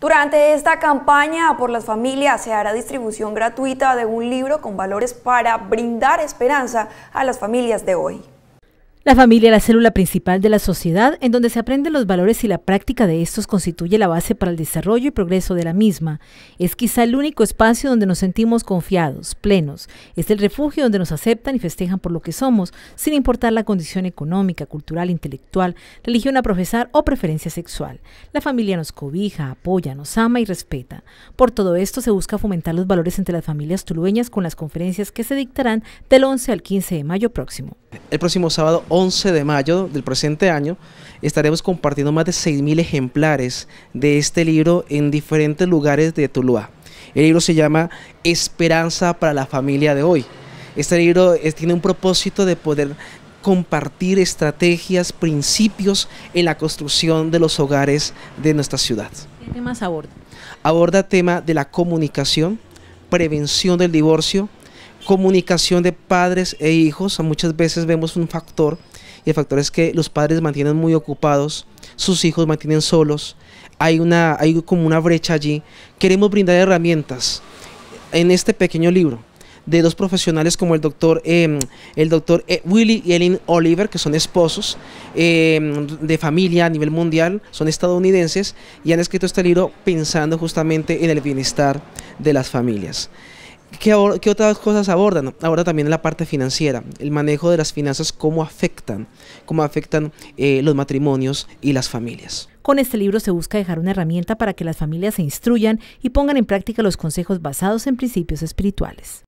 Durante esta campaña por las familias se hará distribución gratuita de un libro con valores para brindar esperanza a las familias de hoy. La familia es la célula principal de la sociedad, en donde se aprenden los valores y la práctica de estos constituye la base para el desarrollo y progreso de la misma. Es quizá el único espacio donde nos sentimos confiados, plenos. Es el refugio donde nos aceptan y festejan por lo que somos, sin importar la condición económica, cultural, intelectual, religión a profesar o preferencia sexual. La familia nos cobija, apoya, nos ama y respeta. Por todo esto se busca fomentar los valores entre las familias tulueñas con las conferencias que se dictarán del 11 al 15 de mayo próximo. El próximo sábado 11 de mayo del presente año estaremos compartiendo más de mil ejemplares de este libro en diferentes lugares de Tuluá. El libro se llama Esperanza para la familia de hoy. Este libro tiene un propósito de poder compartir estrategias, principios en la construcción de los hogares de nuestra ciudad. ¿Qué temas aborda? Aborda tema de la comunicación, prevención del divorcio, comunicación de padres e hijos, muchas veces vemos un factor, y el factor es que los padres mantienen muy ocupados, sus hijos mantienen solos, hay, una, como una brecha allí. Queremos brindar herramientas en este pequeño libro de dos profesionales como el doctor, em, el doctor eh, Willy y Ellen Oliver, que son esposos em, de familia a nivel mundial, son estadounidenses y han escrito este libro pensando justamente en el bienestar de las familias. ¿Qué, otras cosas abordan? Ahora también la parte financiera, el manejo de las finanzas, cómo afectan, cómo afectan eh, los matrimonios y las familias. Con este libro se busca dejar una herramienta para que las familias se instruyan y pongan en práctica los consejos basados en principios espirituales.